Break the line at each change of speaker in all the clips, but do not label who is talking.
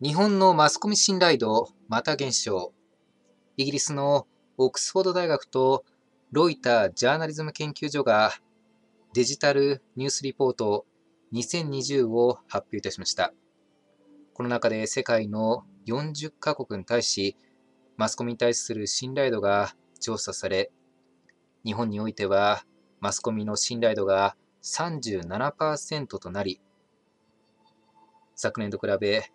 日本のマスコミ信頼度また減少。イギリスのオックスフォード大学とロイタージャーナリズム研究所がデジタルニュースリポート2020を発表いたしました。この中で世界の40カ国に対し、マスコミに対する信頼度が調査され、日本においてはマスコミの信頼度が37%となり、昨年と比べ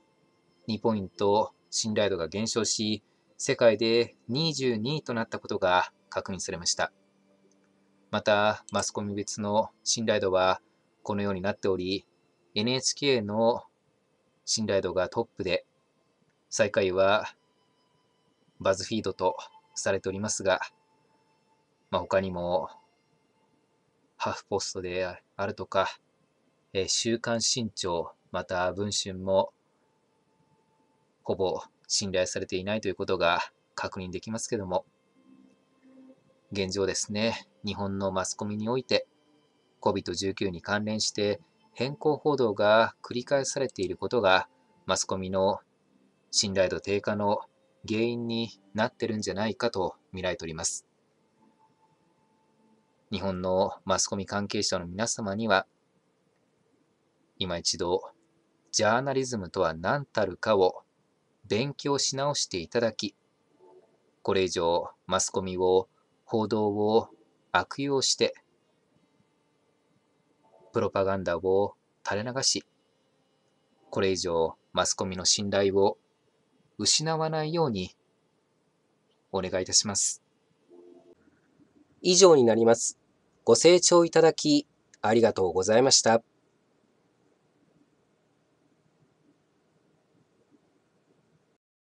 2ポイント信頼度が減少し、世界で22位となったことが確認されました。また、マスコミ別の信頼度はこのようになっており、NHK の信頼度がトップで、最下位はバズフィードとされておりますが、まあ、他にも、ハーフポストであるとか、え週刊新潮、また文春もほぼ信頼されていないということが確認できますけども、現状ですね、日本のマスコミにおいて、COVID-19 に関連して変更報道が繰り返されていることが、マスコミの信頼度低下の原因になってるんじゃないかと見られております。日本のマスコミ関係者の皆様には、今一度、ジャーナリズムとは何たるかを勉強し直していただき、これ以上マスコミを、報道を悪用して、プロパガンダを垂れ流し、これ以上マスコミの信頼を失わないようにお願いいたします。以上になります。ご清聴いただきありがとうございました。